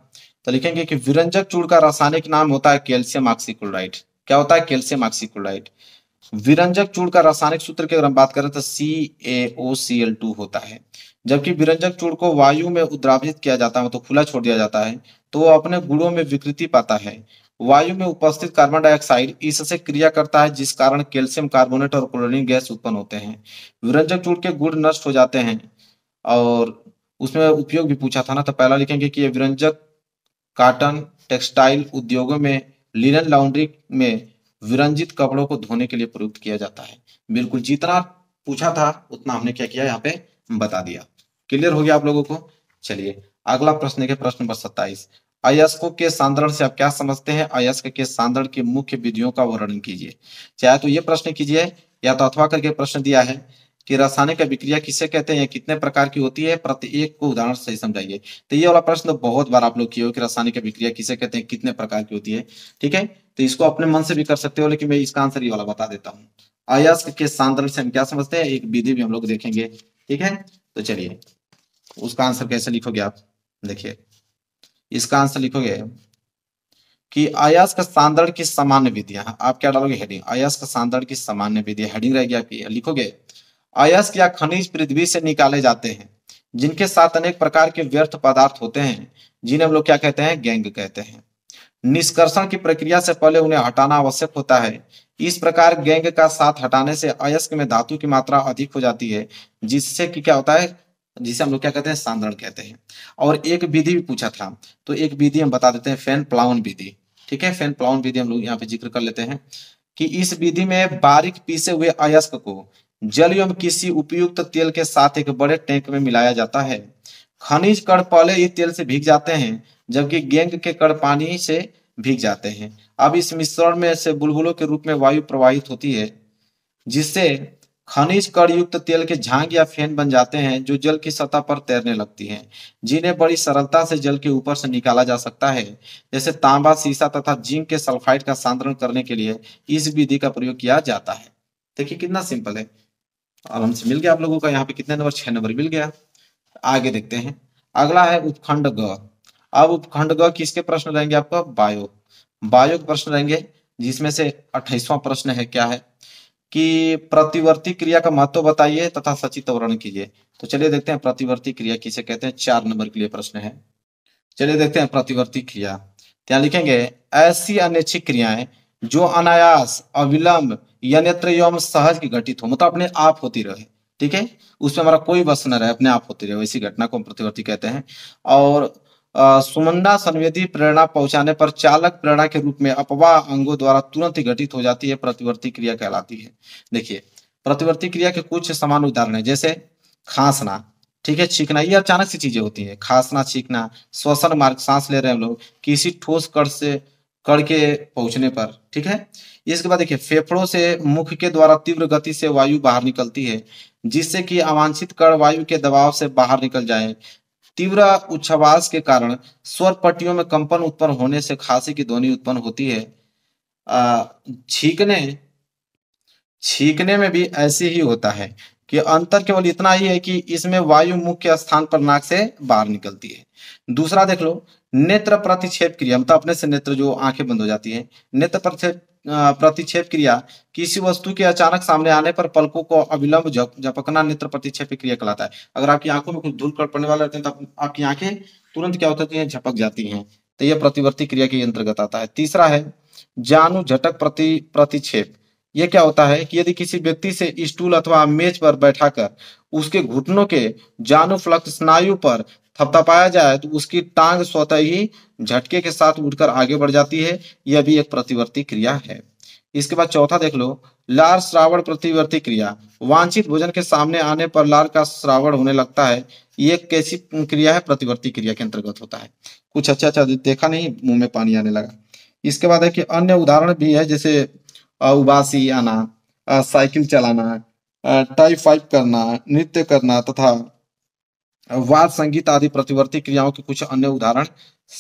तो लिखेंगे कि विरंजक चूड़ का रासायनिक नाम होता है कैल्शियम ऑक्सीक्लोराइड क्या होता है कैल्शियम ऑक्सीक्लोराइड विरंजक चूड़ का रासायनिक सूत्र की अगर हम बात करें तो सी ए ओ सी एल टू होता है जबकि विरंजक चूड़ को वायु में उद्रावित किया जाता है तो खुला छोड़ दिया जाता है तो वो अपने गुड़ों में विकृति पाता है वायु में उपस्थित कार्बन डाइऑक्साइड इससे क्रिया करता है जिस कारण कैल्शियम कार्बोनेट और क्लोरीन गैस उत्पन्न होते हैं विरंजक चूड़ के गुड़ नष्ट हो जाते हैं और उसमें उपयोग भी पूछा था ना तो पहला लिखेंगे कि विरंजक काटन टेक्सटाइल उद्योगों में लिनन लॉन्ड्री में विरंजित कपड़ों को धोने के लिए प्रयुक्त किया जाता है बिल्कुल जितना पूछा था उतना हमने क्या किया यहाँ पे बता दिया क्लियर हो गया आप लोगों को चलिए अगला प्रश्न के प्रश्न नंबर सत्ताईस अयस्को के सांद्रण से आप क्या समझते हैं अयस्क के सांद्रण की मुख्य विधियों का वर्णन कीजिए चाहे तो ये प्रश्न कीजिए या तो अथवा करके प्रश्न दिया है कि रासायनिक अभिक्रिया किसे कहते हैं कितने प्रकार की होती है प्रत्येक को उदाहरण सही समझाइए तो ये वाला प्रश्न तो बहुत बार आप लोग किए हो कि रासायनिक अभिक्रिया किसे कहते हैं कितने प्रकार की होती है ठीक है तो इसको अपने मन से भी कर सकते हो लेकिन मैं इसका आंसर ये वाला बता देता हूँ आयास के सांद्रण से हम क्या समझते हैं एक विधि भी हम लोग देखेंगे ठीक है तो चलिए उसका आंसर कैसे लिखोगे आप देखिए इसका आंसर लिखोगे कि आयास का सांद्रण की सामान्य विधियां आप क्या डालोगे हेडिंग आयास का सांद्रण की सामान्य विधि हेडिंग रहेगी आपकी लिखोगे अयस्क या खनिज पृथ्वी से निकाले जाते हैं जिनके साथ अनेक प्रकार के व्यर्थ पदार्थ होते हैं जिन्हें हम लोग क्या कहते हैं गैंग कहते हैं निष्कर्षण की प्रक्रिया से पहले उन्हें हटाना आवश्यक होता है इस प्रकार गैंग का साथ हटाने से अयस्क में धातु की मात्रा अधिक हो जाती है जिससे कि क्या होता है जिसे हम लोग क्या कहते हैं सांद्रण कहते हैं और एक विधि भी पूछा था तो एक विधि हम बता देते हैं फैन प्लाउन विधि ठीक है फैन प्लाउन विधि हम लोग यहाँ पे जिक्र कर लेते हैं कि इस विधि में बारीक पीसे हुए अयस्क को जल एवं किसी उपयुक्त तेल के साथ एक बड़े टैंक में मिलाया जाता है खनिज कण पहले ही तेल से भीग जाते हैं जबकि गेंग के कण पानी से भीग जाते हैं अब इस मिश्रण में ऐसे बुलबुलों के रूप में वायु प्रवाहित होती है जिससे खनिज कण युक्त तेल के झांग या फैन बन जाते हैं जो जल की सतह पर तैरने लगती हैं जिन्हें बड़ी सरलता से जल के ऊपर से निकाला जा सकता है जैसे तांबा सीसा तथा जिंक के सल्फाइड का सांद्रण करने के लिए इस विधि का प्रयोग किया जाता है देखिए कितना सिंपल है आराम से मिल गया आप लोगों का यहाँ पे कितने नंबर छह नंबर मिल गया आगे देखते हैं अगला है उपखंड ग अब उपखंड ग किसके प्रश्न रहेंगे आपका बायो बायो के प्रश्न रहेंगे जिसमें से अट्ठाईसवा प्रश्न है क्या है कि प्रतिवर्ती क्रिया का महत्व बताइए तथा सचित वर्ण कीजिए तो चलिए देखते हैं प्रतिवर्ती क्रिया किसे कहते हैं चार नंबर के लिए प्रश्न है चलिए देखते हैं प्रतिवर्ती क्रिया यहाँ लिखेंगे ऐसी अनैच्छिक क्रियाएं जो अनायास अविलंब यनेत्र सहज की घटित हो मतलब अपने आप होती रहे ठीक है उसमें हमारा कोई बस न रहे अपने आप होती रहे वैसी घटना को हम प्रतिवर्ती कहते हैं और सुमंडा संवेदी प्रेरणा पहुंचाने पर चालक प्रेरणा के रूप में अपवाह अंगों द्वारा तुरंत ही घटित हो जाती है प्रतिवर्ती क्रिया कहलाती है देखिए प्रतिवर्ती क्रिया के कुछ समान उदाहरण है जैसे खांसना ठीक है छीकना ये अचानक सी चीजें होती है खांसना छीकना श्वसन मार्ग सांस ले रहे हैं हम लोग किसी ठोस कर से कड़ के पहुंचने पर ठीक है इसके बाद देखिए फेफड़ों से मुख के द्वारा तीव्र गति से वायु बाहर निकलती है जिससे कि अवांछित कड़ वायु के दबाव से बाहर निकल जाए तीव्र उच्छवास के कारण स्वर पट्टियों में कंपन उत्पन्न होने से खांसी की ध्वनि उत्पन्न होती है छींकने छींकने में भी ऐसे ही होता है कि अंतर केवल इतना ही है कि इसमें वायु मुख्य स्थान पर नाक से बाहर निकलती है दूसरा देख लो नेत्र प्रतिक्षेप क्रिया मतलब अपने से नेत्र जो आंखें बंद हो जाती है नेत्र प्रतिक्षेप प्रतिक्षेप क्रिया किसी वस्तु के अचानक सामने आने पर पलकों को अविलंब झपकना नेत्र प्रतिक्षेप क्रिया कहलाता है अगर आपकी आंखों में कुछ धूल कर पड़ने वाले रहते हैं तो आपकी आंखें तुरंत क्या होती है झपक जाती हैं तो यह प्रतिवर्ती क्रिया के अंतर्गत आता है तीसरा है जानु झटक प्रति प्रतिक्षेप ये क्या होता है कि यदि किसी व्यक्ति से स्टूल अथवा मेज पर बैठाकर उसके घुटनों के जानु फ्लक्स स्नायु पर थपथपाया जाए तो उसकी टांग स्वतः ही झटके के साथ उठकर आगे बढ़ जाती है यह भी एक प्रतिवर्ती क्रिया है इसके बाद चौथा देख लो लार श्रावण प्रतिवर्ती क्रिया वांछित भोजन के सामने आने पर लार का श्रावण होने लगता है ये कैसी क्रिया है प्रतिवर्ती क्रिया के अंतर्गत होता है कुछ अच्छा अच्छा देखा नहीं मुंह में पानी आने लगा इसके बाद है कि अन्य उदाहरण भी है जैसे उबासी आना साइकिल चलाना टाइप फाइप करना नृत्य करना तथा वाद संगीत आदि प्रतिवर्ती क्रियाओं के कुछ अन्य उदाहरण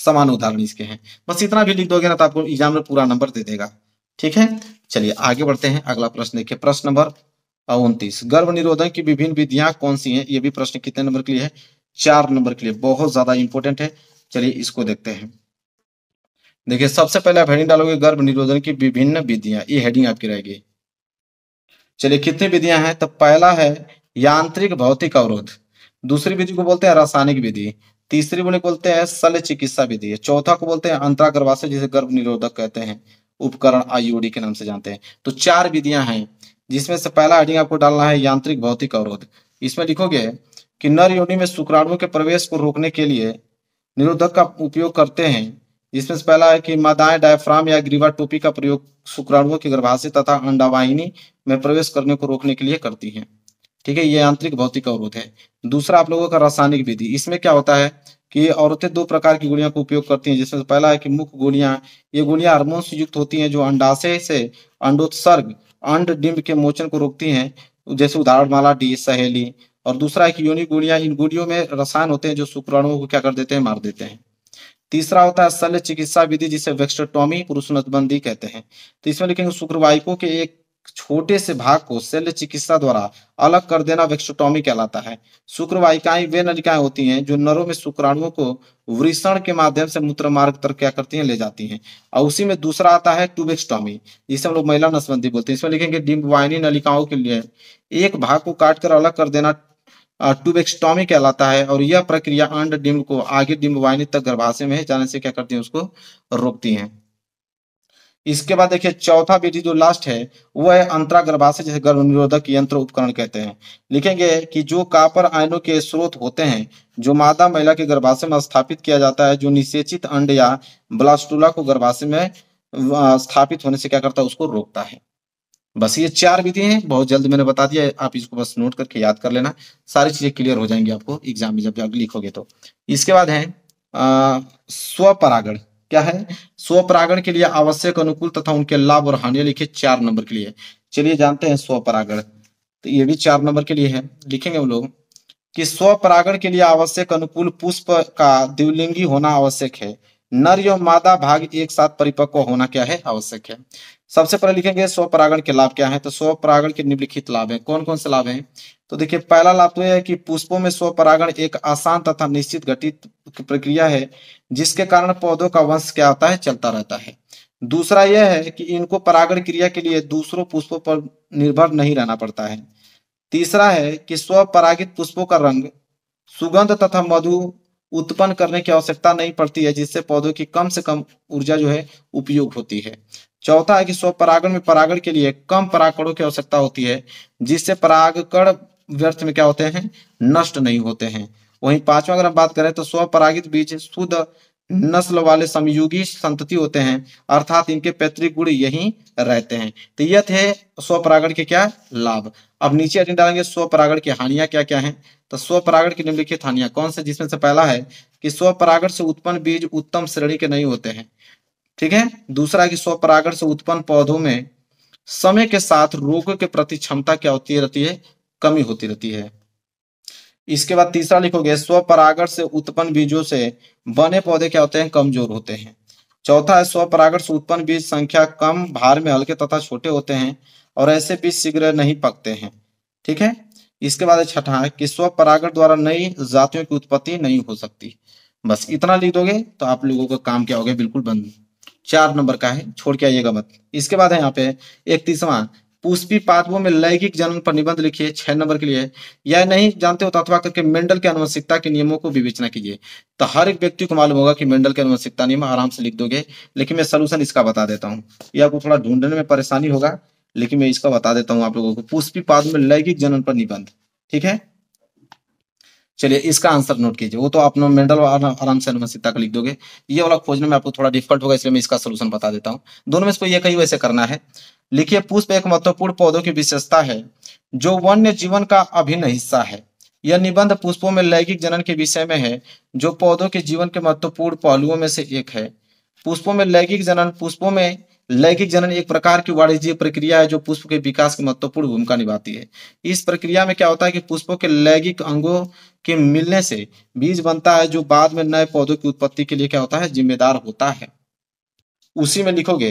समान उदाहरण इसके हैं बस इतना भी लिख दोगे ना तो आपको एग्जाम में पूरा नंबर दे देगा ठीक है चलिए आगे बढ़ते हैं अगला प्रश्न देखिए प्रश्न नंबर उन्तीस गर्भ निरोधन की विभिन्न विधियां कौन सी हैं ये भी प्रश्न कितने नंबर के लिए है चार नंबर के लिए बहुत ज्यादा इंपॉर्टेंट है चलिए इसको देखते हैं देखिए सबसे पहले आप हेडिंग डालोगे गर्भ निरोधन की विभिन्न विधियां ये हेडिंग आपकी रहेगी चलिए कितनी विधियां हैं तो पहला है यांत्रिक भौतिक अवरोध दूसरी विधि को बोलते हैं रासायनिक विधि तीसरी को बोलते हैं शल्य चिकित्सा विधि चौथा को बोलते हैं अंतरागर्भाशय जिसे गर्भ निरोधक कहते हैं उपकरण आईओडी के नाम से जानते हैं तो चार विधियां हैं जिसमें से पहला हेडिंग आपको डालना है यांत्रिक भौतिक अवरोध इसमें लिखोगे कि नर योनि में शुक्राणु के प्रवेश को रोकने के लिए निरोधक का उपयोग करते हैं जिसमें से पहला है कि मादाएं डायफ्राम या ग्रीवा टोपी का प्रयोग शुक्राणुओं के गर्भाशय तथा अंडावाहिनी में प्रवेश करने को रोकने के लिए करती हैं ठीक है ये आंतरिक भौतिक अवरोध है दूसरा आप लोगों का रासायनिक विधि इसमें क्या होता है कि औरतें दो प्रकार की गोलियां का उपयोग करती हैं जिसमें पहला है कि मुख्य गोलियां ये गोलियां हार्मोन से युक्त होती हैं जो अंडाशय से अंडोत्सर्ग अंड डिम्ब के मोचन को रोकती हैं जैसे उदाहरण माला डी सहेली और दूसरा है कि योनि गोलियां इन गोलियों में रसायन होते हैं जो शुक्राणुओं को क्या कर देते हैं मार देते हैं तीसरा होता है शल्य चिकित्सा विधि जिसे वेक्सटोमी पुरुष नसबंदी कहते हैं तो इसमें लिखेंगे शुक्रवायु के एक छोटे से भाग को शल्य चिकित्सा द्वारा अलग कर देना वेक्सोटॉमी कहलाता है शुक्रवाहिकाएं वे नलिकाएं होती हैं जो नरों में शुक्राणुओं को वृषण के माध्यम से मूत्र मार्ग तक क्या करती हैं ले जाती हैं और उसी में दूसरा आता है टूबेक्सटॉमी जिसे हम लोग महिला नसबंदी बोलते हैं इसमें लिखेंगे डिम्बवाहिनी नलिकाओं के लिए एक भाग को काट कर अलग कर देना ट्यूबेक्सटॉमी कहलाता है और यह प्रक्रिया अंड डिम्ब को आगे डिम्ब वाहिनी तक गर्भाशय में जाने से क्या करती है उसको रोकती है इसके बाद देखिए चौथा विधि जो लास्ट है वह है अंतरा गर्भाशय जैसे गर्भ निरोधक यंत्र उपकरण कहते हैं लिखेंगे कि जो कापर आयनों के स्रोत होते हैं जो मादा महिला के गर्भाशय में स्थापित किया जाता है जो निषेचित अंड या ब्लास्टूला को गर्भाशय में स्थापित होने से क्या करता है उसको रोकता है बस ये चार विधि हैं बहुत जल्द मैंने बता दिया आप इसको बस नोट करके याद कर लेना सारी चीजें क्लियर हो जाएंगी आपको एग्जाम में जब लिखोगे तो इसके बाद है परागण क्या है परागण के लिए आवश्यक अनुकूल तथा उनके लाभ और हानियां लिखे चार नंबर के लिए चलिए जानते हैं स्व परागण तो ये भी चार नंबर के लिए है लिखेंगे हम लोग कि स्वपरागण के लिए आवश्यक अनुकूल पुष्प का द्विलिंगी होना आवश्यक है नर एवं मादा भाग एक साथ परिपक्व होना क्या है आवश्यक है सबसे पहले लिखेंगे स्व परागण के लाभ क्या है तो स्व परागण के निम्नलिखित लाभ है कौन कौन से लाभ है तो देखिए पहला लाभ तो यह है कि पुष्पों में स्व परागण एक आसान तथा निश्चित घटित प्रक्रिया है जिसके कारण पौधों का वंश क्या होता है चलता रहता है दूसरा यह है कि इनको परागण क्रिया के लिए दूसरों पुष्पों पर निर्भर नहीं रहना पड़ता है तीसरा है कि स्व परागित पुष्पों का रंग सुगंध तथा मधु उत्पन्न करने की आवश्यकता नहीं पड़ती है जिससे पौधों की कम से कम ऊर्जा जो है उपयोग होती है चौथा है कि स्व परागण में परागण के लिए कम परागकणों की आवश्यकता होती है जिससे परागकण व्यर्थ में क्या होते हैं नष्ट नहीं होते हैं वहीं पांचवा अगर हम बात करें तो स्व परागित बीज शुद्ध नस्ल वाले समयुगी संतति होते हैं अर्थात इनके पैतृक गुण यही रहते हैं तो यह थे स्वपरागण के क्या लाभ अब नीचे अटेंड डालेंगे स्वपरागण की हानियां क्या क्या हैं तो स्वपरागण की निम्नलिखित हानियां कौन से जिसमें से पहला है कि स्वपरागण से उत्पन्न बीज उत्तम श्रेणी के नहीं होते हैं ठीक है दूसरा कि स्वपरागण से उत्पन्न पौधों में समय के साथ रोग के प्रति क्षमता क्या होती रहती है कमी होती रहती है इसके बाद तीसरा लिखोगे स्वपरागण से उत्पन्न बीजों से बने पौधे क्या होते हैं कमजोर होते हैं चौथा है स्वपरागण से उत्पन्न बीज संख्या कम भार में हल्के तथा छोटे होते हैं और ऐसे बीज शीघ्र नहीं पकते हैं ठीक है इसके बाद छठा है कि स्वपरागण द्वारा नई जातियों की उत्पत्ति नहीं हो सकती बस इतना लिख दोगे तो आप लोगों का काम क्या हो गया बिल्कुल बंद चार नंबर का है छोड़ के आइएगा मत इसके बाद है यहाँ पे तीसवा पुष्पी पादपों में लैंगिक जनन पर निबंध लिखिए छह नंबर के लिए या नहीं जानते हो तो अथवा करके मेंडल के अनुवंशिकता के नियमों को विवेचना कीजिए तो हर एक व्यक्ति को मालूम होगा कि मेंडल के अनुवंशिकता नियम आराम से लिख दोगे लेकिन मैं सोल्यूशन इसका बता देता हूँ ये आपको थोड़ा ढूंढने में परेशानी होगा लेकिन मैं इसका बता देता हूँ आप लोगों को पुष्पी पाद में लैंगिक जनन पर निबंध ठीक है चलिए इसका आंसर नोट कीजिए वो तो आप मेंडल आराम से अनुमसिता का लिख दोगे ये वाला खोजने में आपको थोड़ा डिफिकल्ट होगा इसलिए मैं इसका सोल्यूशन बता देता हूँ दोनों में इसको ये कहीं वैसे करना है लिखिए पुष्प एक महत्वपूर्ण पौधों की विशेषता है जो वन्य जीवन का अभिन्न हिस्सा है यह निबंध पुष्पों में लैंगिक जनन के विषय में है जो पौधों के जीवन के महत्वपूर्ण पहलुओं में से एक है पुष्पों में लैंगिक जनन पुष्पों में लैंगिक जनन एक प्रकार की वाणिज्यिक प्रक्रिया है जो पुष्प के विकास की महत्वपूर्ण भूमिका निभाती है इस प्रक्रिया में क्या होता है कि पुष्पों के लैंगिक अंगों के मिलने से बीज बनता है जो बाद में नए पौधों की उत्पत्ति के लिए क्या होता है जिम्मेदार होता है उसी में लिखोगे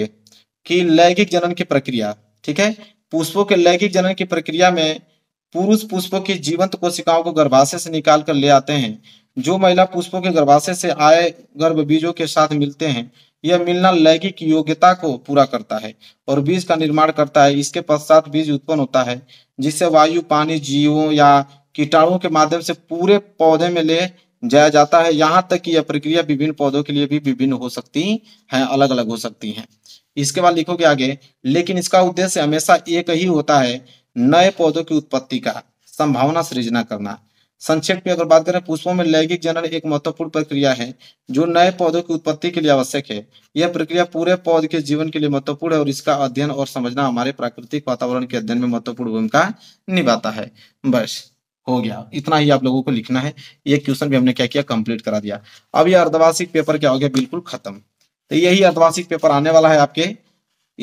कि लैंगिक जनन की प्रक्रिया ठीक है पुष्पों के लैंगिक जनन की प्रक्रिया में पुरुष पुष्पों की जीवंत कोशिकाओं को गर्भाशय से निकाल कर ले आते हैं जो महिला पुष्पों के गर्भाशय से आए गर्भ बीजों के साथ मिलते हैं यह मिलना लैंगिक योग्यता को पूरा करता है और बीज का निर्माण करता है इसके पश्चात बीज उत्पन्न होता है जिससे वायु पानी जीवों या कीटाणुओं के माध्यम से पूरे पौधे में ले जाया जाता है यहाँ तक कि यह प्रक्रिया विभिन्न पौधों के लिए भी विभिन्न हो सकती है अलग अलग हो सकती है इसके बाद लिखोगे आगे लेकिन इसका उद्देश्य हमेशा एक ही होता है नए पौधों की उत्पत्ति का संभावना सृजना करना संक्षेप में अगर बात करें पुष्पों में लैंगिक जनन एक महत्वपूर्ण प्रक्रिया है जो नए पौधों की उत्पत्ति के लिए आवश्यक है यह प्रक्रिया पूरे पौधे के जीवन के लिए महत्वपूर्ण है और इसका अध्ययन और समझना हमारे प्राकृतिक वातावरण के अध्ययन में महत्वपूर्ण भूमिका निभाता है बस हो गया इतना ही आप लोगों को लिखना है ये क्वेश्चन भी हमने क्या किया कंप्लीट करा दिया अब यह अर्धवासिक पेपर क्या हो गया बिल्कुल खत्म तो यही अर्धवासिक पेपर आने वाला है आपके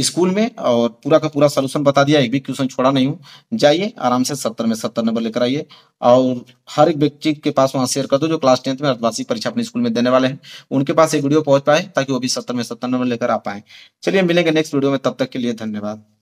स्कूल में और पूरा का पूरा सोल्यूशन बता दिया एक भी क्वेश्चन छोड़ा नहीं हूँ जाइए आराम से सत्तर में सत्तर नंबर लेकर आइए और हर एक व्यक्ति के पास वहाँ शेयर कर दो जो क्लास टेंथ में अर्थवार्षिक परीक्षा अपने स्कूल में देने वाले हैं उनके पास एक वीडियो पहुंच पाए ताकि वो भी सत्तर में सत्तर नंबर लेकर आ पाए चलिए मिलेंगे नेक्स्ट वीडियो में तब तक के लिए धन्यवाद